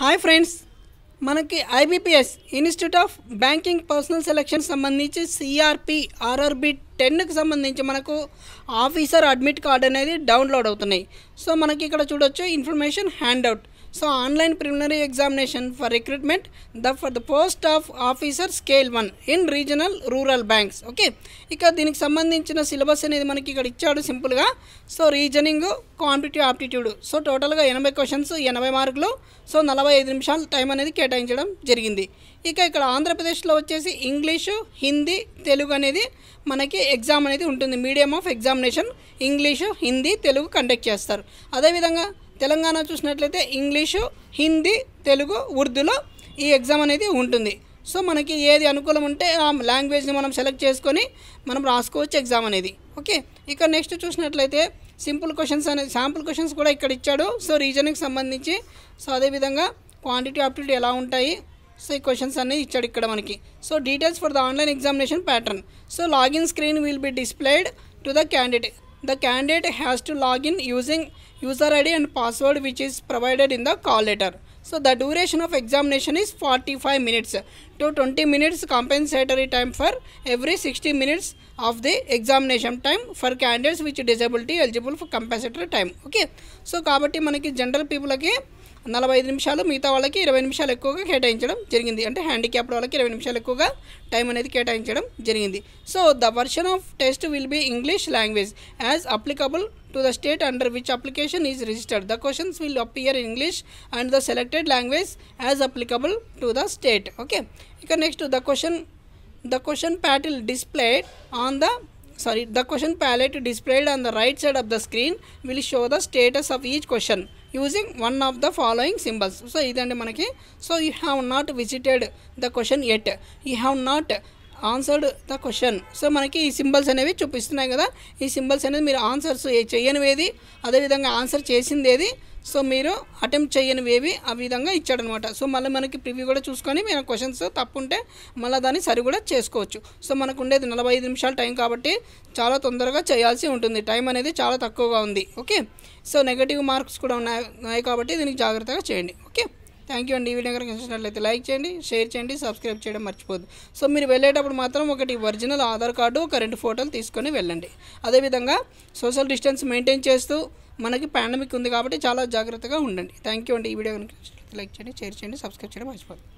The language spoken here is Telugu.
హాయ్ ఫ్రెండ్స్ మనకి IBPS institute of banking personnel selection సంబంధించి సిఆర్పి ఆర్ఆర్బి టెన్కి సంబంధించి మనకు ఆఫీసర్ అడ్మిట్ కార్డ్ అనేది డౌన్లోడ్ అవుతున్నాయి సో మనకి ఇక్కడ చూడొచ్చు information handout so online preliminary examination for recruitment the for the post of officer scale one in regional rural banks okay ఇక దీనికి సంబంధించిన సిలబస్ అనేది మనకి ఇక్కడ ఇచ్చాడు సింపుల్గా so reasoning competitive aptitude so టోటల్గా ఎనభై క్వశ్చన్స్ ఎనభై మార్కులు సో నలభై ఐదు నిమిషాలు టైం అనేది కేటాయించడం జరిగింది ఇక ఇక్కడ ఆంధ్రప్రదేశ్లో వచ్చేసి ఇంగ్లీషు హిందీ తెలుగు అనేది మనకి ఎగ్జామ్ అనేది ఉంటుంది medium of examination English Hindi Telugu conduct చేస్తారు అదేవిధంగా తెలంగాణ చూసినట్లయితే ఇంగ్లీషు హిందీ తెలుగు ఉర్దూలో ఈ ఎగ్జామ్ అనేది ఉంటుంది సో మనకి ఏది అనుకూలం ఉంటే ఆ లాంగ్వేజ్ని మనం సెలెక్ట్ చేసుకొని మనం రాసుకోవచ్చు ఎగ్జామ్ అనేది ఓకే ఇక నెక్స్ట్ చూసినట్లయితే సింపుల్ క్వశ్చన్స్ అనేది శాంపుల్ క్వశ్చన్స్ కూడా ఇక్కడ ఇచ్చాడు సో రీజనింగ్కి సంబంధించి సో అదేవిధంగా క్వాంటిటీ ఆప్టిట్యూడ్ ఎలా ఉంటాయి సో ఈ క్వశ్చన్స్ అనేది ఇచ్చాడు ఇక్కడ మనకి so details for the online examination pattern so login screen will be displayed to the candidate the candidate has to log in using user id and password which is provided in the call letter so the duration of examination is 45 minutes to 20 minutes compensatory time for every 60 minutes of the examination time for candidates which disability eligible for compensatory time okay so కాబట్టి general people Okay? నలభై ఐదు నిమిషాలు మిగతా వాళ్ళకి ఇరవై నిమిషాలు ఎక్కువగా కేటాయించడం జరిగింది అంటే హ్యాండిక్యాప్డ్ వాళ్ళకి ఇరవై నిమిషాలు ఎక్కువగా టైం అనేది కేటాయించడం జరిగింది so the version of test will be English language as applicable to the state under which application is registered the questions will appear English and the selected language as applicable to the state okay ఇక next the question the question ప్యాటిల్ displayed on the sorry the question palette displayed on the right side of the screen will show the status of each question using one of the following symbols so ఇదండి మనకి so you have not visited the question yet you have not answered the question so మనకి ఈ సింబల్స్ అనేవి చూపిస్తున్నాయి కదా ఈ సింబల్స్ అనేది మీరు ఆన్సర్స్ చేయనివేది అదేవిధంగా ఆన్సర్ చేసింది ఏది సో మీరు అటెంప్ట్ ఏవి ఆ విధంగా ఇచ్చాడనమాట సో మళ్ళీ మనకి ప్రివ్యూ కూడా చూసుకొని మీరు క్వశ్చన్స్ తప్పుంటే మళ్ళీ దాన్ని సరి కూడా చేసుకోవచ్చు సో మనకు ఉండేది నలభై ఐదు టైం కాబట్టి చాలా తొందరగా చేయాల్సి ఉంటుంది టైం అనేది చాలా తక్కువగా ఉంది ఓకే సో నెగటివ్ మార్క్స్ కూడా ఉన్నాయి కాబట్టి దీనికి జాగ్రత్తగా చేయండి థ్యాంక్ యూ అండి ఈ వీడియో కనుక నచ్చినట్లయితే లైక్ చేయండి షేర్ చేయండి సబ్స్క్రైబ్ చేయడం మర్చిపోద్దు సో మీరు వెళ్ళేటప్పుడు మాత్రం ఒకటి ఒరిజినల్ ఆధార్ కార్డు ఒక రెండు ఫోటోలు తీసుకొని వెళ్ళండి అదేవిధంగా సోషల్ డిస్టెన్స్ మెయింటైన్ చేస్తూ మనకి పాండమిక్ ఉంది కాబట్టి చాలా జాగ్రత్తగా ఉండండి థ్యాంక్ యూ అండి ఈ వీడియో కనుక లైక్ చేయండి షేర్ చేయండి సబ్స్క్రైబ్ చేయడం మర్చిపోద్దు